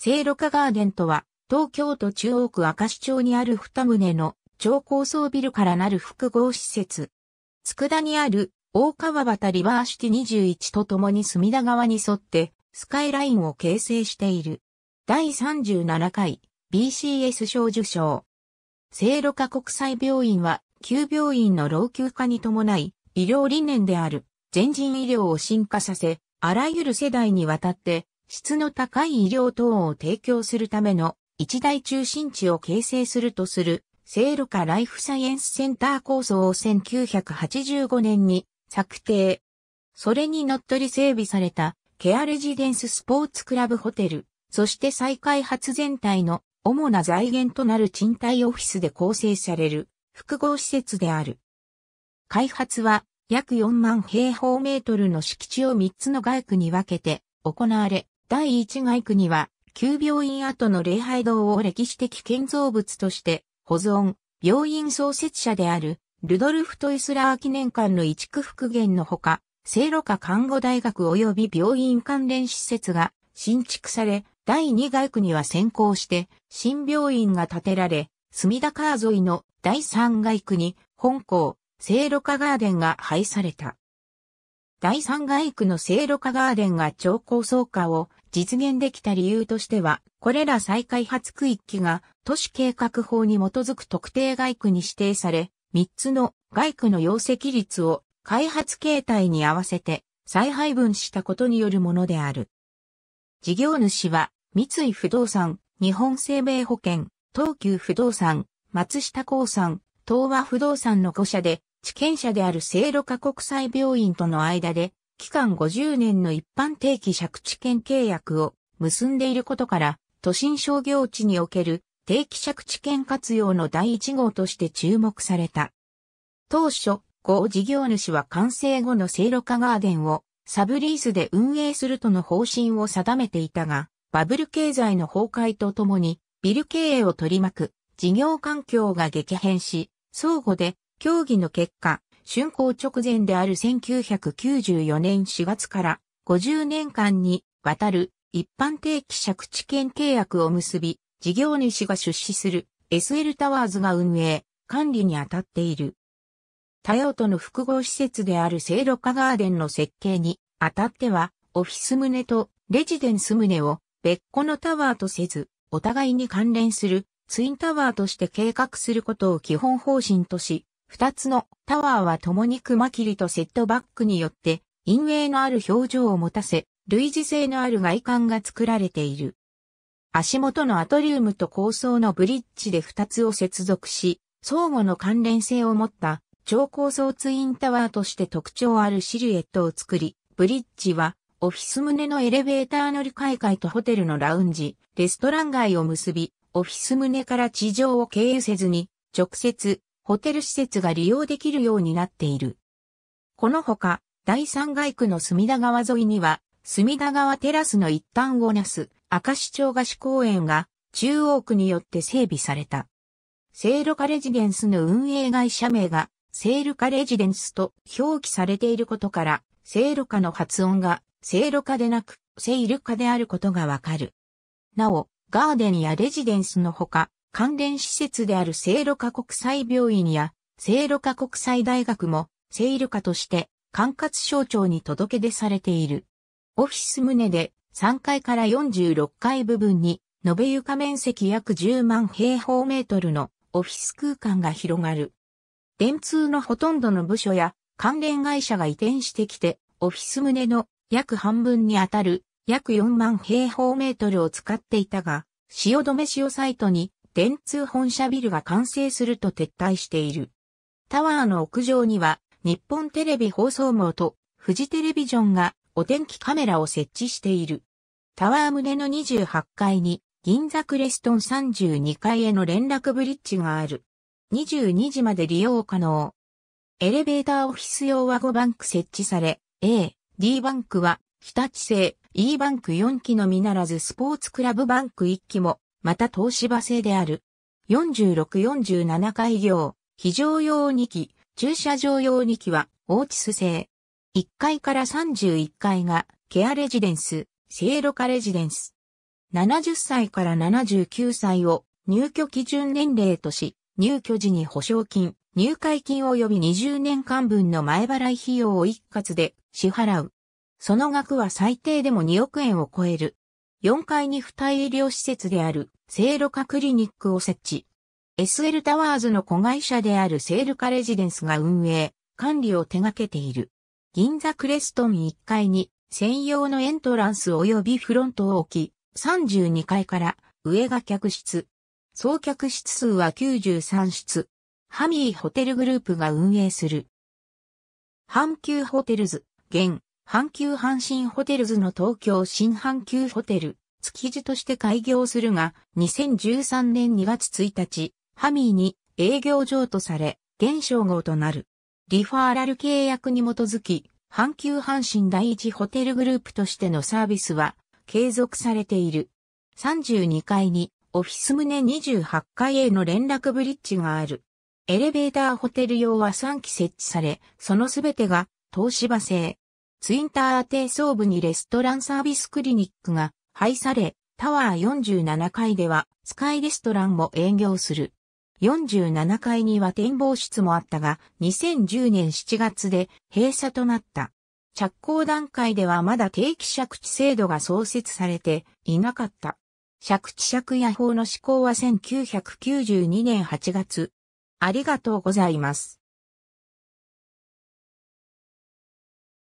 聖路加ガーデンとは、東京都中央区明石町にある二棟の超高層ビルからなる複合施設。佃にある大川端リバーシティ21とともに隅田川に沿ってスカイラインを形成している。第37回 BCS 賞受賞。聖路加国際病院は、旧病院の老朽化に伴い、医療理念である全人医療を進化させ、あらゆる世代にわたって質の高い医療等を提供するための一大中心地を形成するとする、セールカライフサイエンスセンター構想を1985年に策定。それに乗っ取り整備されたケアレジデンススポーツクラブホテル、そして再開発全体の主な財源となる賃貸オフィスで構成される複合施設である。開発は約4万平方メートルの敷地を3つの街区に分けて行われ、第一街区には、旧病院跡の礼拝堂を歴史的建造物として保存、病院創設者であるルドルフ・トイスラー記念館の移築復元のほか、聖路加看護大学及び病院関連施設が新築され、第2街区には先行して新病院が建てられ、隅田川沿いの第3街区に本校、聖路加ガーデンが配された。第3街区の聖路加ガーデンが超高層化を実現できた理由としては、これら再開発区域が都市計画法に基づく特定外区に指定され、3つの外区の容積率を開発形態に合わせて再配分したことによるものである。事業主は、三井不動産、日本生命保険、東急不動産、松下興産、東和不動産の5社で、地権者である聖路加国際病院との間で期間50年の一般定期借地権契約を結んでいることから、都心商業地における定期借地権活用の第1号として注目された。当初、後事業主は完成後の聖露加ガーデンをサブリースで運営するとの方針を定めていたが、バブル経済の崩壊とともに、ビル経営を取り巻く事業環境が激変し、相互で協議の結果、竣工直前である1994年4月から50年間にわたる一般定期借地権契約を結び、事業主が出資する SL タワーズが運営、管理に当たっている。タヨトの複合施設であるイロカガーデンの設計にあたっては、オフィス棟とレジデンス棟を別個のタワーとせず、お互いに関連するツインタワーとして計画することを基本方針とし、二つのタワーは共に熊切とセットバックによって陰影のある表情を持たせ、類似性のある外観が作られている。足元のアトリウムと高層のブリッジで二つを接続し、相互の関連性を持った超高層ツインタワーとして特徴あるシルエットを作り、ブリッジはオフィス棟のエレベーター乗り換えとホテルのラウンジ、レストラン街を結び、オフィス棟から地上を経由せずに直接ホテル施設が利用できるようになっている。このほか、第3街区の隅田川沿いには、隅田川テラスの一端をなす明石町菓子公園が中央区によって整備された。セールカレジデンスの運営会社名がセールカレジデンスと表記されていることから、セールカの発音がセールカでなくセイルカであることがわかる。なお、ガーデンやレジデンスのほか、関連施設である聖路加国際病院や聖路加国際大学も聖路加として管轄省庁に届け出されている。オフィス棟で3階から46階部分に延べ床面積約10万平方メートルのオフィス空間が広がる。電通のほとんどの部署や関連会社が移転してきて、オフィス棟の約半分にあたる約4万平方メートルを使っていたが、汐留め潮サイトに電通本社ビルが完成すると撤退している。タワーの屋上には日本テレビ放送網とフジテレビジョンがお天気カメラを設置している。タワー棟の28階に銀座クレストン32階への連絡ブリッジがある。22時まで利用可能。エレベーターオフィス用は5バンク設置され、A、D バンクは日立製、E バンク4機のみならずスポーツクラブバンク1機もまた東芝製である。4647開業、非常用2機、駐車場用2機は、オーチス製。1階から31階が、ケアレジデンス、シエロカレジデンス。70歳から79歳を入居基準年齢とし、入居時に保証金、入会金及び20年間分の前払い費用を一括で支払う。その額は最低でも2億円を超える。4階に付帯医療施設である聖路加クリニックを設置。SL タワーズの子会社であるセールカレジデンスが運営、管理を手掛けている。銀座クレストン1階に専用のエントランス及びフロントを置き、32階から上が客室。総客室数は93室。ハミーホテルグループが運営する。阪急ホテルズ、現、阪急阪神ホテルズの東京新阪急ホテル、築地として開業するが、2013年2月1日、ハミーに営業上とされ、現象号となる。リファーラル契約に基づき、阪急阪神第一ホテルグループとしてのサービスは継続されている。32階にオフィス棟28階への連絡ブリッジがある。エレベーターホテル用は3機設置され、そのすべてが東芝製。ツインター低層部にレストランサービスクリニックが廃され、タワー47階ではスカイレストランも営業する。47階には展望室もあったが、2010年7月で閉鎖となった。着工段階ではまだ定期借地制度が創設されていなかった。借地借家法の施行は1992年8月。ありがとうございます。